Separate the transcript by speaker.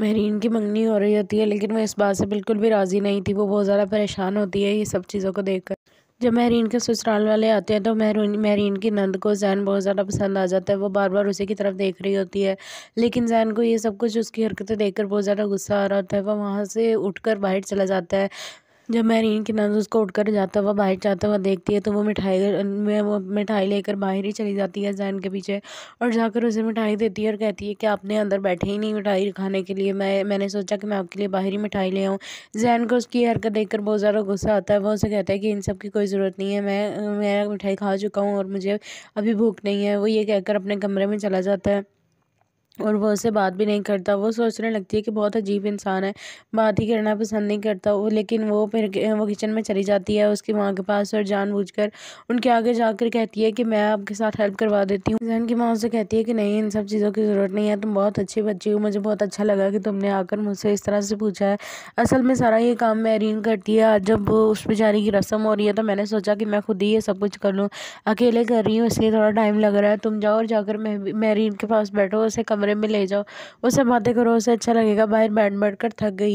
Speaker 1: महरीन की मंगनी हो रही होती है लेकिन वह इस बात से बिल्कुल भी राज़ी नहीं थी वो बहुत ज़्यादा परेशान होती है ये सब चीज़ों को देखकर जब महरीन के ससुराल वाले आते हैं तो महरून महरीन की नंद को जैन बहुत ज़्यादा पसंद आ जाता है वो बार बार उसी की तरफ देख रही होती है लेकिन जैन को ये सब कुछ उसकी हरकतें देखकर बहुत ज़्यादा गुस्सा आ रहा होता है वह वहाँ से उठकर बाहर चला जाता है जब महरीन नाम उसको उठकर जाता हुआ बाहर जाता हुआ देखती है तो वो मिठाई में वो मिठाई लेकर बाहर ही चली जाती है जैन के पीछे और जाकर उसे मिठाई देती है और कहती है कि आपने अंदर बैठे ही नहीं मिठाई खाने के लिए मैं मैंने सोचा कि मैं आपके लिए बाहर ही मिठाई ले आऊँ जैन को उसकी हरकत कर बहुत ज़्यादा गुस्सा आता है वो उसे कहता है कि इन सब की कोई ज़रूरत नहीं है मैं मैं मिठाई खा चुका हूँ और मुझे अभी भूख नहीं है वो ये कहकर अपने कमरे में चला जाता है और वो उससे बात भी नहीं करता वो सोचने लगती है कि बहुत अजीब इंसान है बात ही करना पसंद नहीं करता वो लेकिन वो फिर वो किचन में चली जाती है उसकी माँ के पास और जानबूझकर उनके आगे जाकर कहती है कि मैं आपके साथ हेल्प करवा देती हूँ जहन की माँ उसे कहती है कि नहीं इन सब चीज़ों की ज़रूरत नहीं है तुम बहुत अच्छी बच्ची हो मुझे बहुत अच्छा लगा कि तुमने आकर मुझसे इस तरह से पूछा है असल में सारा ये काम मैरीन करती है जब उस बेचारी की रस्म हो रही है तो मैंने सोचा कि मैं खुद ही ये सब कुछ कर लूँ अकेले कर रही हूँ इसलिए थोड़ा टाइम लग रहा है तुम जाओ और जाकर मैरीन के पास बैठो उसे कम कमरे में ले जाओ उसे बातें करो उसे अच्छा लगेगा बाहर बैठ बैठ कर थक गई